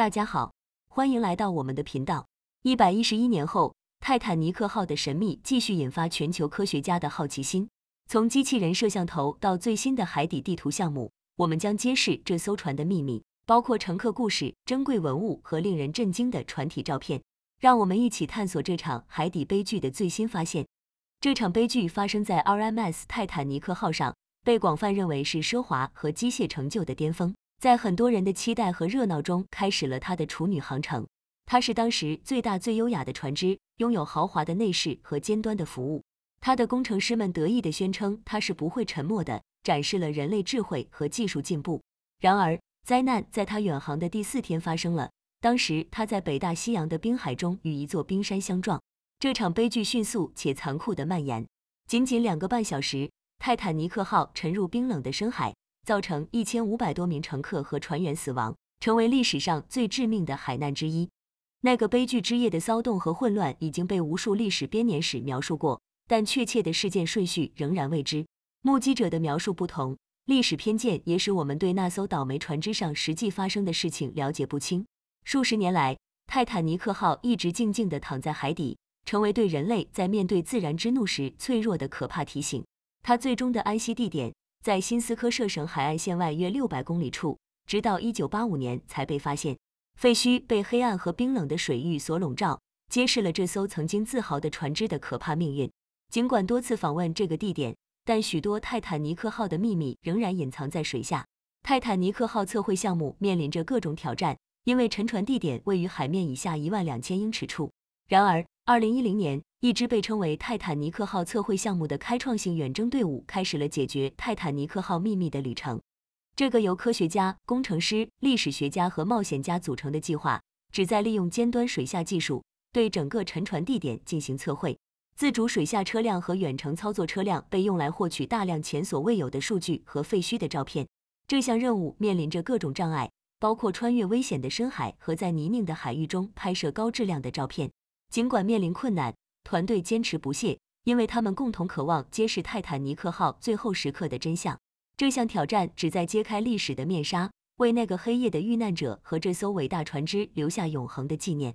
大家好，欢迎来到我们的频道。一百一十一年后，泰坦尼克号的神秘继续引发全球科学家的好奇心。从机器人摄像头到最新的海底地图项目，我们将揭示这艘船的秘密，包括乘客故事、珍贵文物和令人震惊的船体照片。让我们一起探索这场海底悲剧的最新发现。这场悲剧发生在 RMS 泰坦尼克号上，被广泛认为是奢华和机械成就的巅峰。在很多人的期待和热闹中，开始了他的处女航程。他是当时最大、最优雅的船只，拥有豪华的内饰和尖端的服务。他的工程师们得意地宣称，他是不会沉没的，展示了人类智慧和技术进步。然而，灾难在他远航的第四天发生了。当时，他在北大西洋的冰海中与一座冰山相撞。这场悲剧迅速且残酷地蔓延，仅仅两个半小时，泰坦尼克号沉入冰冷的深海。造成一千五百多名乘客和船员死亡，成为历史上最致命的海难之一。那个悲剧之夜的骚动和混乱已经被无数历史编年史描述过，但确切的事件顺序仍然未知。目击者的描述不同，历史偏见也使我们对那艘倒霉船只上实际发生的事情了解不清。数十年来，泰坦尼克号一直静静地躺在海底，成为对人类在面对自然之怒时脆弱的可怕提醒。它最终的安息地点。在新斯科舍省海岸线外约六百公里处，直到1985年才被发现。废墟被黑暗和冰冷的水域所笼罩，揭示了这艘曾经自豪的船只的可怕命运。尽管多次访问这个地点，但许多泰坦尼克号的秘密仍然隐藏在水下。泰坦尼克号测绘项目面临着各种挑战，因为沉船地点位于海面以下一万两千英尺处。然而，二零一零年，一支被称为“泰坦尼克号测绘项目”的开创性远征队伍开始了解决泰坦尼克号秘密的旅程。这个由科学家、工程师、历史学家和冒险家组成的计划，旨在利用尖端水下技术对整个沉船地点进行测绘。自主水下车辆和远程操作车辆被用来获取大量前所未有的数据和废墟的照片。这项任务面临着各种障碍，包括穿越危险的深海和在泥泞的海域中拍摄高质量的照片。尽管面临困难，团队坚持不懈，因为他们共同渴望揭示泰坦尼克号最后时刻的真相。这项挑战旨在揭开历史的面纱，为那个黑夜的遇难者和这艘伟大船只留下永恒的纪念。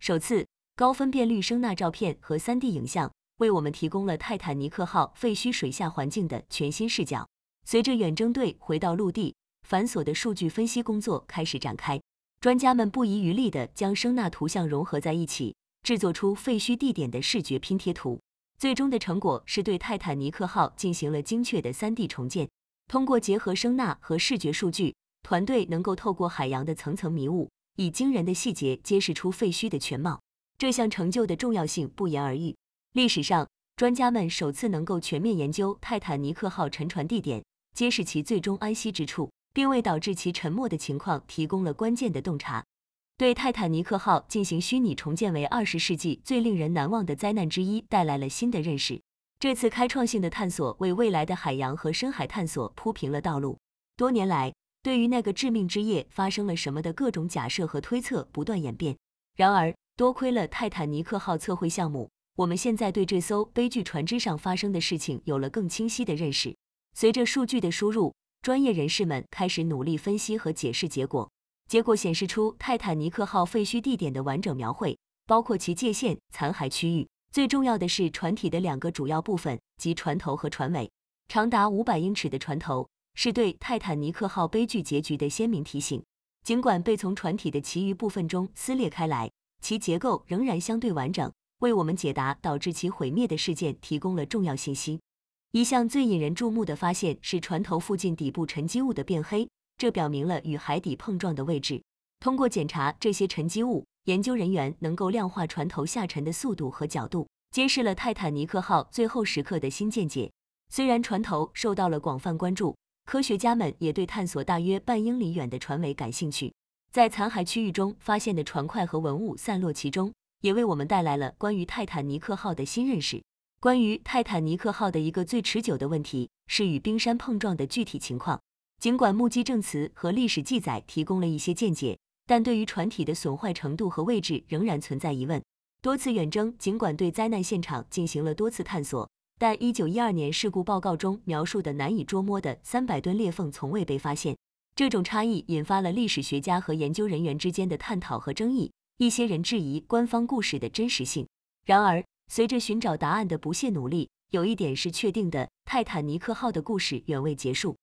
首次高分辨率声纳照片和 3D 影像为我们提供了泰坦尼克号废墟水下环境的全新视角。随着远征队回到陆地，繁琐的数据分析工作开始展开。专家们不遗余力地将声纳图像融合在一起。制作出废墟地点的视觉拼贴图，最终的成果是对泰坦尼克号进行了精确的三 D 重建。通过结合声呐和视觉数据，团队能够透过海洋的层层迷雾，以惊人的细节揭示出废墟的全貌。这项成就的重要性不言而喻。历史上，专家们首次能够全面研究泰坦尼克号沉船地点，揭示其最终安息之处，并为导致其沉没的情况提供了关键的洞察。对泰坦尼克号进行虚拟重建，为二十世纪最令人难忘的灾难之一带来了新的认识。这次开创性的探索为未来的海洋和深海探索铺平了道路。多年来，对于那个致命之夜发生了什么的各种假设和推测不断演变。然而，多亏了泰坦尼克号测绘项目，我们现在对这艘悲剧船只上发生的事情有了更清晰的认识。随着数据的输入，专业人士们开始努力分析和解释结果。结果显示出泰坦尼克号废墟地点的完整描绘，包括其界限、残骸区域。最重要的是船体的两个主要部分及船头和船尾。长达五百英尺的船头是对泰坦尼克号悲剧结局的鲜明提醒。尽管被从船体的其余部分中撕裂开来，其结构仍然相对完整，为我们解答导致其毁灭的事件提供了重要信息。一项最引人注目的发现是船头附近底部沉积物的变黑。这表明了与海底碰撞的位置。通过检查这些沉积物，研究人员能够量化船头下沉的速度和角度，揭示了泰坦尼克号最后时刻的新见解。虽然船头受到了广泛关注，科学家们也对探索大约半英里远的船尾感兴趣。在残骸区域中发现的船块和文物散落其中，也为我们带来了关于泰坦尼克号的新认识。关于泰坦尼克号的一个最持久的问题是与冰山碰撞的具体情况。尽管目击证词和历史记载提供了一些见解，但对于船体的损坏程度和位置仍然存在疑问。多次远征，尽管对灾难现场进行了多次探索，但1912年事故报告中描述的难以捉摸的300吨裂缝从未被发现。这种差异引发了历史学家和研究人员之间的探讨和争议。一些人质疑官方故事的真实性。然而，随着寻找答案的不懈努力，有一点是确定的：泰坦尼克号的故事远未结束。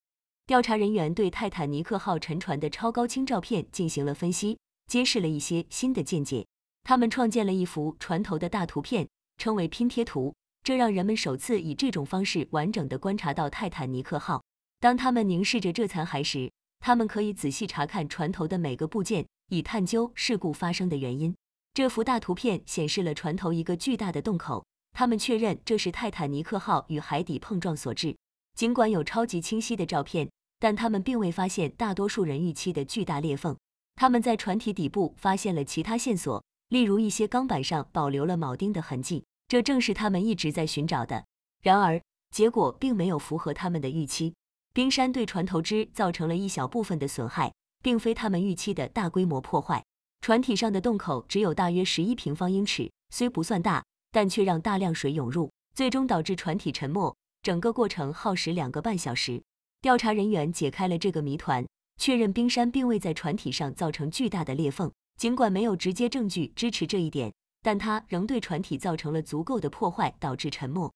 调查人员对泰坦尼克号沉船的超高清照片进行了分析，揭示了一些新的见解。他们创建了一幅船头的大图片，称为拼贴图，这让人们首次以这种方式完整的观察到泰坦尼克号。当他们凝视着这残骸时，他们可以仔细查看船头的每个部件，以探究事故发生的原因。这幅大图片显示了船头一个巨大的洞口，他们确认这是泰坦尼克号与海底碰撞所致。尽管有超级清晰的照片，但他们并未发现大多数人预期的巨大裂缝。他们在船体底部发现了其他线索，例如一些钢板上保留了铆钉的痕迹，这正是他们一直在寻找的。然而，结果并没有符合他们的预期。冰山对船头支造成了一小部分的损害，并非他们预期的大规模破坏。船体上的洞口只有大约十一平方英尺，虽不算大，但却让大量水涌入，最终导致船体沉没。整个过程耗时两个半小时。调查人员解开了这个谜团，确认冰山并未在船体上造成巨大的裂缝。尽管没有直接证据支持这一点，但它仍对船体造成了足够的破坏，导致沉没。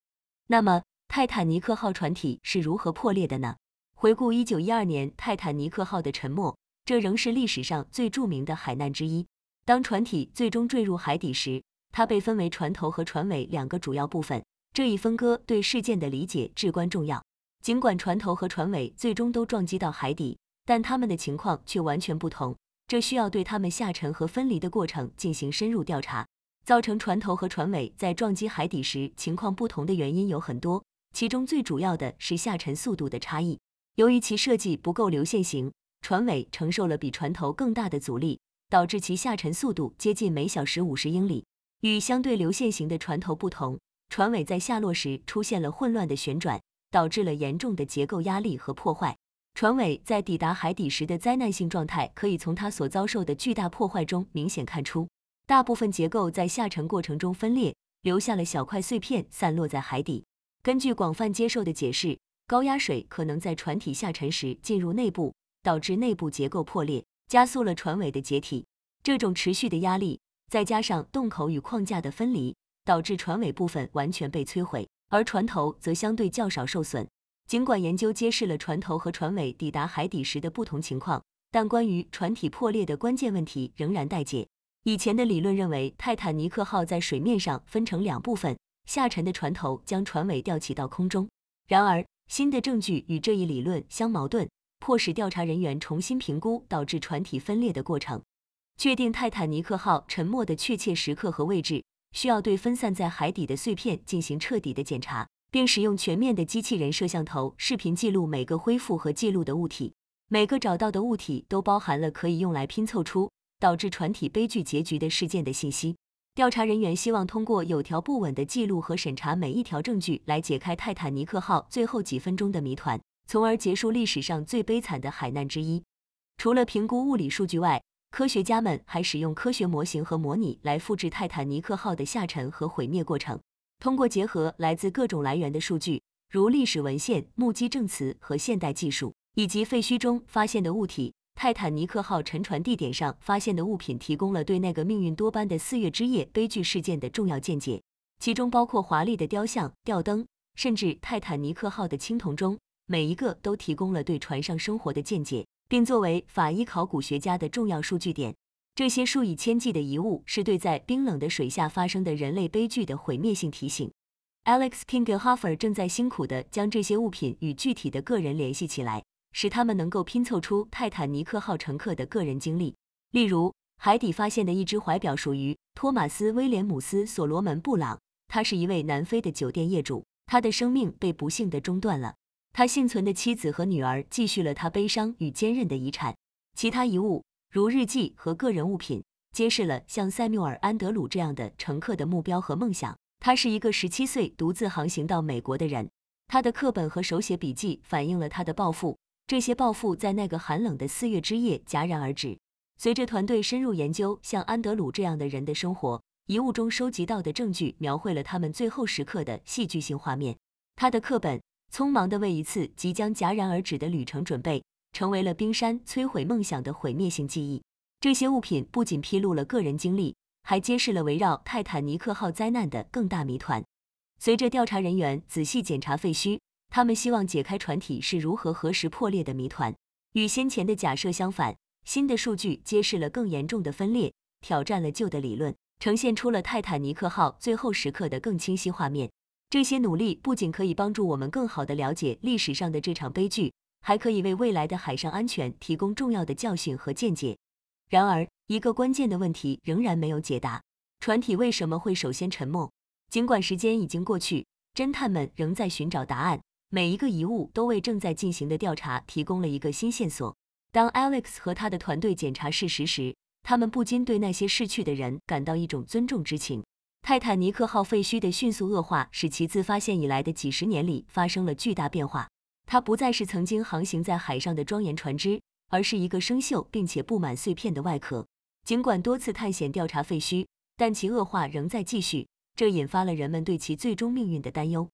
那么，泰坦尼克号船体是如何破裂的呢？回顾一九一二年泰坦尼克号的沉没，这仍是历史上最著名的海难之一。当船体最终坠入海底时，它被分为船头和船尾两个主要部分。这一分割对事件的理解至关重要。尽管船头和船尾最终都撞击到海底，但他们的情况却完全不同。这需要对他们下沉和分离的过程进行深入调查。造成船头和船尾在撞击海底时情况不同的原因有很多，其中最主要的是下沉速度的差异。由于其设计不够流线型，船尾承受了比船头更大的阻力，导致其下沉速度接近每小时五十英里。与相对流线型的船头不同，船尾在下落时出现了混乱的旋转。导致了严重的结构压力和破坏。船尾在抵达海底时的灾难性状态，可以从它所遭受的巨大破坏中明显看出。大部分结构在下沉过程中分裂，留下了小块碎片散落在海底。根据广泛接受的解释，高压水可能在船体下沉时进入内部，导致内部结构破裂，加速了船尾的解体。这种持续的压力，再加上洞口与框架的分离，导致船尾部分完全被摧毁。而船头则相对较少受损。尽管研究揭示了船头和船尾抵达海底时的不同情况，但关于船体破裂的关键问题仍然待解。以前的理论认为泰坦尼克号在水面上分成两部分，下沉的船头将船尾吊起到空中。然而，新的证据与这一理论相矛盾，迫使调查人员重新评估导致船体分裂的过程，确定泰坦尼克号沉没的确切时刻和位置。需要对分散在海底的碎片进行彻底的检查，并使用全面的机器人摄像头视频记录每个恢复和记录的物体。每个找到的物体都包含了可以用来拼凑出导致船体悲剧结局的事件的信息。调查人员希望通过有条不紊的记录和审查每一条证据，来解开泰坦尼克号最后几分钟的谜团，从而结束历史上最悲惨的海难之一。除了评估物理数据外，科学家们还使用科学模型和模拟来复制泰坦尼克号的下沉和毁灭过程。通过结合来自各种来源的数据，如历史文献、目击证词和现代技术，以及废墟中发现的物体，泰坦尼克号沉船地点上发现的物品提供了对那个命运多般的四月之夜悲剧事件的重要见解。其中包括华丽的雕像、吊灯，甚至泰坦尼克号的青铜钟，每一个都提供了对船上生活的见解。并作为法医考古学家的重要数据点，这些数以千计的遗物是对在冰冷的水下发生的人类悲剧的毁灭性提醒。Alex Kingelhoffer 正在辛苦地将这些物品与具体的个人联系起来，使他们能够拼凑出泰坦尼克号乘客的个人经历。例如，海底发现的一只怀表属于托马斯·威廉姆斯·所罗门·布朗，他是一位南非的酒店业主，他的生命被不幸地中断了。他幸存的妻子和女儿继续了他悲伤与坚韧的遗产。其他遗物，如日记和个人物品，揭示了像塞缪尔·安德鲁这样的乘客的目标和梦想。他是一个十七岁独自航行到美国的人。他的课本和手写笔记反映了他的抱负。这些抱负在那个寒冷的四月之夜戛然而止。随着团队深入研究像安德鲁这样的人的生活，遗物中收集到的证据描绘了他们最后时刻的戏剧性画面。他的课本。匆忙地为一次即将戛然而止的旅程准备，成为了冰山摧毁梦想的毁灭性记忆。这些物品不仅披露了个人经历，还揭示了围绕泰坦尼克号灾难的更大谜团。随着调查人员仔细检查废墟，他们希望解开船体是如何何时破裂的谜团。与先前的假设相反，新的数据揭示了更严重的分裂，挑战了旧的理论，呈现出了泰坦尼克号最后时刻的更清晰画面。这些努力不仅可以帮助我们更好地了解历史上的这场悲剧，还可以为未来的海上安全提供重要的教训和见解。然而，一个关键的问题仍然没有解答：船体为什么会首先沉没？尽管时间已经过去，侦探们仍在寻找答案。每一个遗物都为正在进行的调查提供了一个新线索。当 Alex 和他的团队检查事实时，他们不禁对那些逝去的人感到一种尊重之情。泰坦尼克号废墟的迅速恶化，使其自发现以来的几十年里发生了巨大变化。它不再是曾经航行在海上的庄严船只，而是一个生锈并且布满碎片的外壳。尽管多次探险调查废墟，但其恶化仍在继续，这引发了人们对其最终命运的担忧。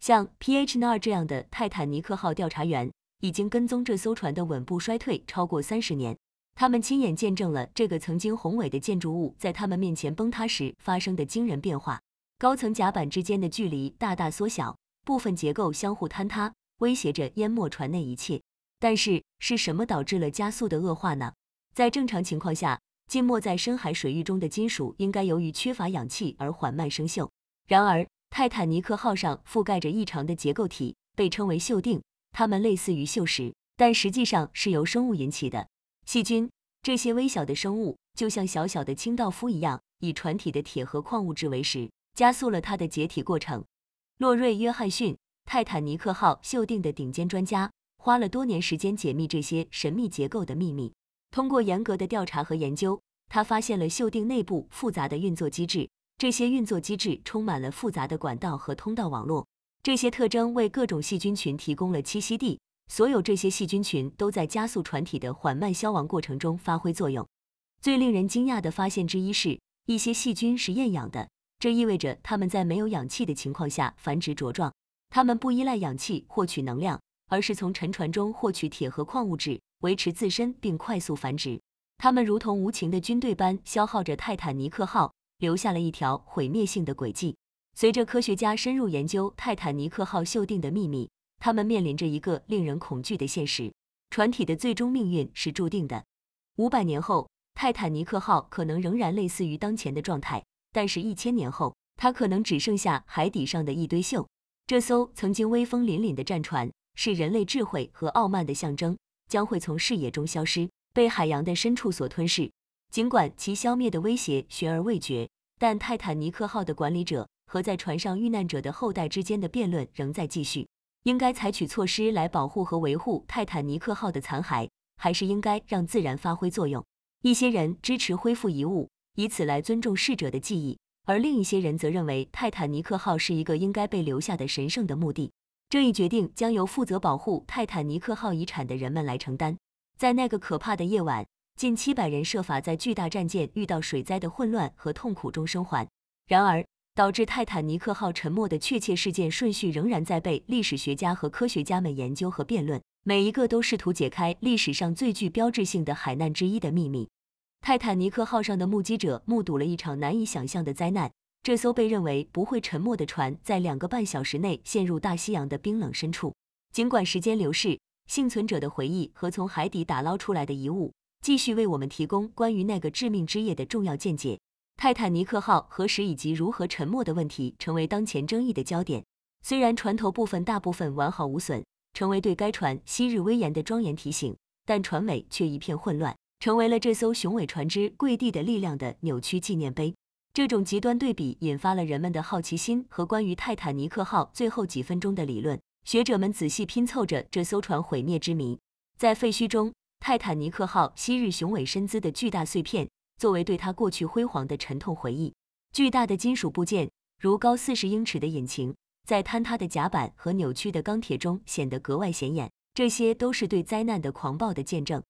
像 P H N R 这样的泰坦尼克号调查员，已经跟踪这艘船的稳步衰退超过三十年。他们亲眼见证了这个曾经宏伟的建筑物在他们面前崩塌时发生的惊人变化。高层甲板之间的距离大大缩小，部分结构相互坍塌，威胁着淹没船内一切。但是，是什么导致了加速的恶化呢？在正常情况下，浸没在深海水域中的金属应该由于缺乏氧气而缓慢生锈。然而，泰坦尼克号上覆盖着异常的结构体，被称为锈锭。它们类似于锈蚀，但实际上是由生物引起的。细菌这些微小的生物就像小小的清道夫一样，以船体的铁和矿物质为食，加速了它的解体过程。洛瑞·约翰逊，泰坦尼克号锈定的顶尖专家，花了多年时间解密这些神秘结构的秘密。通过严格的调查和研究，他发现了锈定内部复杂的运作机制。这些运作机制充满了复杂的管道和通道网络，这些特征为各种细菌群提供了栖息地。所有这些细菌群都在加速船体的缓慢消亡过程中发挥作用。最令人惊讶的发现之一是，一些细菌是厌氧的，这意味着它们在没有氧气的情况下繁殖茁壮。它们不依赖氧气获取能量，而是从沉船中获取铁和矿物质，维持自身并快速繁殖。它们如同无情的军队般消耗着泰坦尼克号，留下了一条毁灭性的轨迹。随着科学家深入研究泰坦尼克号锈定的秘密。他们面临着一个令人恐惧的现实：船体的最终命运是注定的。五百年后，泰坦尼克号可能仍然类似于当前的状态，但是一千年后，它可能只剩下海底上的一堆锈。这艘曾经威风凛凛的战船是人类智慧和傲慢的象征，将会从视野中消失，被海洋的深处所吞噬。尽管其消灭的威胁悬而未决，但泰坦尼克号的管理者和在船上遇难者的后代之间的辩论仍在继续。应该采取措施来保护和维护泰坦尼克号的残骸，还是应该让自然发挥作用？一些人支持恢复遗物，以此来尊重逝者的记忆；而另一些人则认为泰坦尼克号是一个应该被留下的神圣的墓地。这一决定将由负责保护泰坦尼克号遗产的人们来承担。在那个可怕的夜晚，近七百人设法在巨大战舰遇到水灾的混乱和痛苦中生还。然而，导致泰坦尼克号沉没的确切事件顺序仍然在被历史学家和科学家们研究和辩论，每一个都试图解开历史上最具标志性的海难之一的秘密。泰坦尼克号上的目击者目睹了一场难以想象的灾难，这艘被认为不会沉没的船在两个半小时内陷入大西洋的冰冷深处。尽管时间流逝，幸存者的回忆和从海底打捞出来的遗物继续为我们提供关于那个致命之夜的重要见解。泰坦尼克号何时以及如何沉没的问题成为当前争议的焦点。虽然船头部分大部分完好无损，成为对该船昔日威严的庄严提醒，但船尾却一片混乱，成为了这艘雄伟船只跪地的力量的扭曲纪念碑。这种极端对比引发了人们的好奇心和关于泰坦尼克号最后几分钟的理论。学者们仔细拼凑着这艘船毁灭之谜。在废墟中，泰坦尼克号昔日雄伟身姿的巨大碎片。作为对他过去辉煌的沉痛回忆，巨大的金属部件，如高四十英尺的引擎，在坍塌的甲板和扭曲的钢铁中显得格外显眼。这些都是对灾难的狂暴的见证。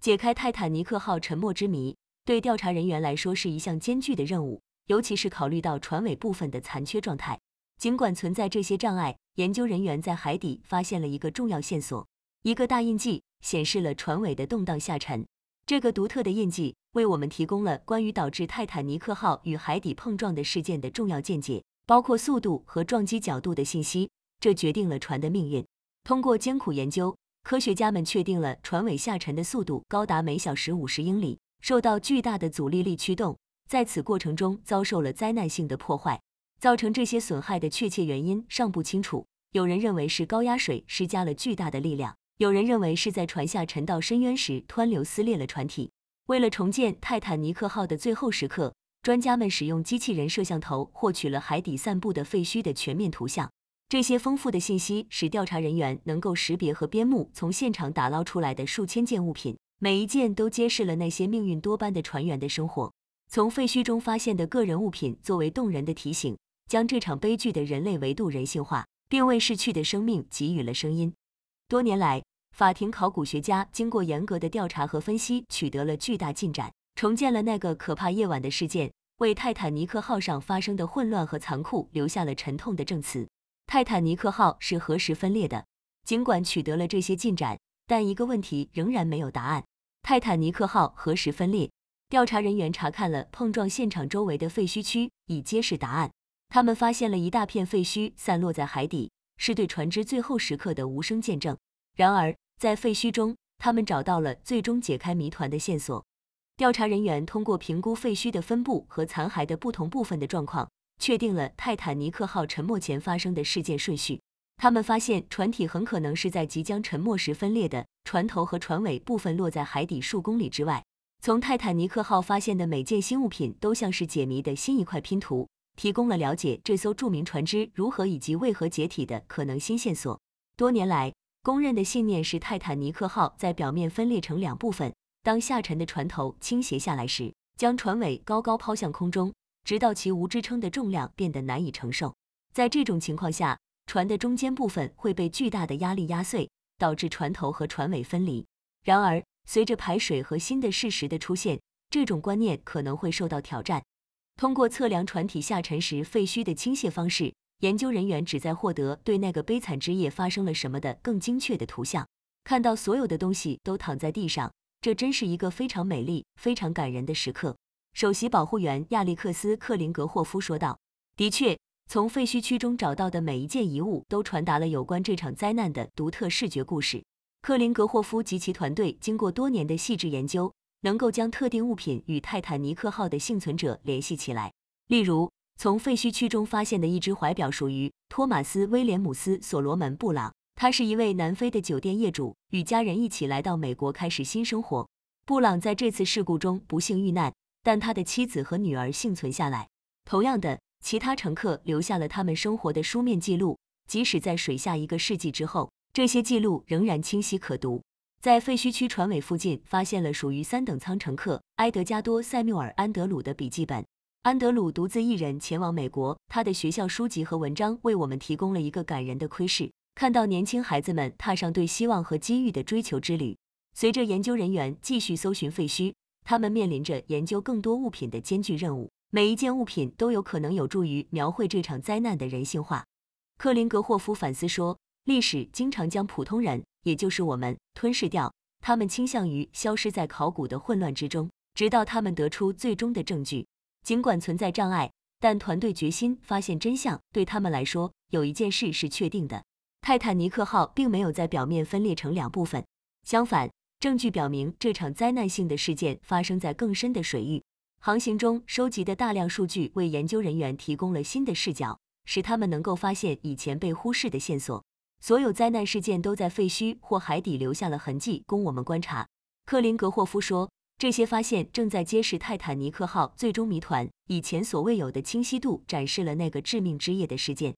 解开泰坦尼克号沉没之谜，对调查人员来说是一项艰巨的任务，尤其是考虑到船尾部分的残缺状态。尽管存在这些障碍，研究人员在海底发现了一个重要线索：一个大印记，显示了船尾的动荡下沉。这个独特的印记。为我们提供了关于导致泰坦尼克号与海底碰撞的事件的重要见解，包括速度和撞击角度的信息，这决定了船的命运。通过艰苦研究，科学家们确定了船尾下沉的速度高达每小时五十英里，受到巨大的阻力力驱动，在此过程中遭受了灾难性的破坏。造成这些损害的确切原因尚不清楚。有人认为是高压水施加了巨大的力量，有人认为是在船下沉到深渊时，湍流撕裂了船体。为了重建泰坦尼克号的最后时刻，专家们使用机器人摄像头获取了海底散布的废墟的全面图像。这些丰富的信息使调查人员能够识别和编目从现场打捞出来的数千件物品，每一件都揭示了那些命运多般的船员的生活。从废墟中发现的个人物品作为动人的提醒，将这场悲剧的人类维度人性化，并为逝去的生命给予了声音。多年来，法庭考古学家经过严格的调查和分析，取得了巨大进展，重建了那个可怕夜晚的事件，为泰坦尼克号上发生的混乱和残酷留下了沉痛的证词。泰坦尼克号是何时分裂的？尽管取得了这些进展，但一个问题仍然没有答案：泰坦尼克号何时分裂？调查人员查看了碰撞现场周围的废墟区，以揭示答案。他们发现了一大片废墟散落在海底，是对船只最后时刻的无声见证。然而，在废墟中，他们找到了最终解开谜团的线索。调查人员通过评估废墟的分布和残骸的不同部分的状况，确定了泰坦尼克号沉没前发生的事件顺序。他们发现，船体很可能是在即将沉没时分裂的，船头和船尾部分落在海底数公里之外。从泰坦尼克号发现的每件新物品，都像是解谜的新一块拼图，提供了了解这艘著名船只如何以及为何解体的可能新线索。多年来，公认的信念是泰坦尼克号在表面分裂成两部分。当下沉的船头倾斜下来时，将船尾高高抛向空中，直到其无支撑的重量变得难以承受。在这种情况下，船的中间部分会被巨大的压力压碎，导致船头和船尾分离。然而，随着排水和新的事实的出现，这种观念可能会受到挑战。通过测量船体下沉时废墟的倾泻方式。研究人员旨在获得对那个悲惨之夜发生了什么的更精确的图像，看到所有的东西都躺在地上，这真是一个非常美丽、非常感人的时刻。首席保护员亚历克斯·克林格霍夫说道：“的确，从废墟区中找到的每一件遗物都传达了有关这场灾难的独特视觉故事。”克林格霍夫及其团队经过多年的细致研究，能够将特定物品与泰坦尼克号的幸存者联系起来，例如。从废墟区中发现的一只怀表属于托马斯·威廉姆斯·所罗门·布朗，他是一位南非的酒店业主，与家人一起来到美国开始新生活。布朗在这次事故中不幸遇难，但他的妻子和女儿幸存下来。同样的，其他乘客留下了他们生活的书面记录，即使在水下一个世纪之后，这些记录仍然清晰可读。在废墟区船尾附近发现了属于三等舱乘客埃德加多·塞缪尔·安德鲁的笔记本。安德鲁独自一人前往美国。他的学校书籍和文章为我们提供了一个感人的窥视，看到年轻孩子们踏上对希望和机遇的追求之旅。随着研究人员继续搜寻废墟，他们面临着研究更多物品的艰巨任务。每一件物品都有可能有助于描绘这场灾难的人性化。克林格霍夫反思说：“历史经常将普通人，也就是我们，吞噬掉。他们倾向于消失在考古的混乱之中，直到他们得出最终的证据。”尽管存在障碍，但团队决心发现真相。对他们来说，有一件事是确定的：泰坦尼克号并没有在表面分裂成两部分。相反，证据表明这场灾难性的事件发生在更深的水域。航行中收集的大量数据为研究人员提供了新的视角，使他们能够发现以前被忽视的线索。所有灾难事件都在废墟或海底留下了痕迹，供我们观察。克林格霍夫说。这些发现正在揭示泰坦尼克号最终谜团，以前所未有的清晰度展示了那个致命之夜的事件、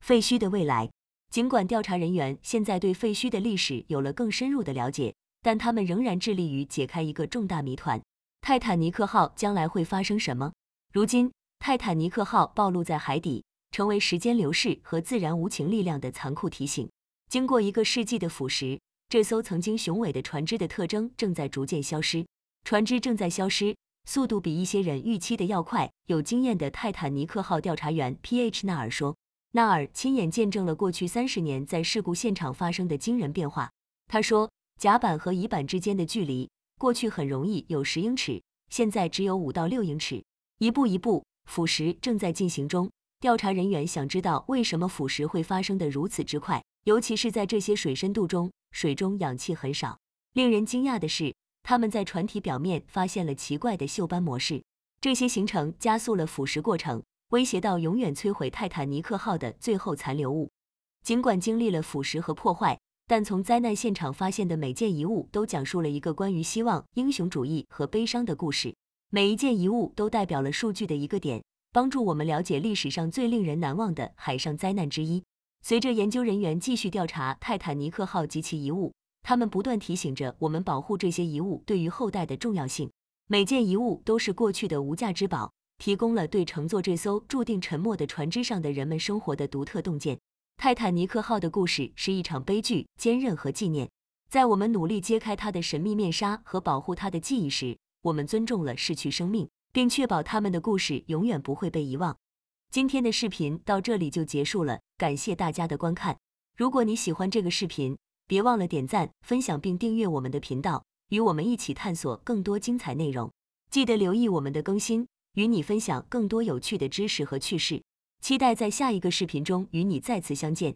废墟的未来。尽管调查人员现在对废墟的历史有了更深入的了解，但他们仍然致力于解开一个重大谜团：泰坦尼克号将来会发生什么？如今，泰坦尼克号暴露在海底，成为时间流逝和自然无情力量的残酷提醒。经过一个世纪的腐蚀，这艘曾经雄伟的船只的特征正在逐渐消失。船只正在消失，速度比一些人预期的要快。有经验的泰坦尼克号调查员 P.H. 纳尔说，纳尔亲眼见证了过去三十年在事故现场发生的惊人变化。他说，甲板和乙板之间的距离过去很容易有十英尺，现在只有五到六英尺。一步一步腐蚀正在进行中。调查人员想知道为什么腐蚀会发生的如此之快，尤其是在这些水深度中，水中氧气很少。令人惊讶的是。他们在船体表面发现了奇怪的锈斑模式，这些形成加速了腐蚀过程，威胁到永远摧毁泰坦尼克号的最后残留物。尽管经历了腐蚀和破坏，但从灾难现场发现的每件遗物都讲述了一个关于希望、英雄主义和悲伤的故事。每一件遗物都代表了数据的一个点，帮助我们了解历史上最令人难忘的海上灾难之一。随着研究人员继续调查泰坦尼克号及其遗物。他们不断提醒着我们，保护这些遗物对于后代的重要性。每件遗物都是过去的无价之宝，提供了对乘坐这艘注定沉没的船只上的人们生活的独特洞见。泰坦尼克号的故事是一场悲剧、坚韧和纪念。在我们努力揭开它的神秘面纱和保护它的记忆时，我们尊重了逝去生命，并确保他们的故事永远不会被遗忘。今天的视频到这里就结束了，感谢大家的观看。如果你喜欢这个视频，别忘了点赞、分享并订阅我们的频道，与我们一起探索更多精彩内容。记得留意我们的更新，与你分享更多有趣的知识和趣事。期待在下一个视频中与你再次相见。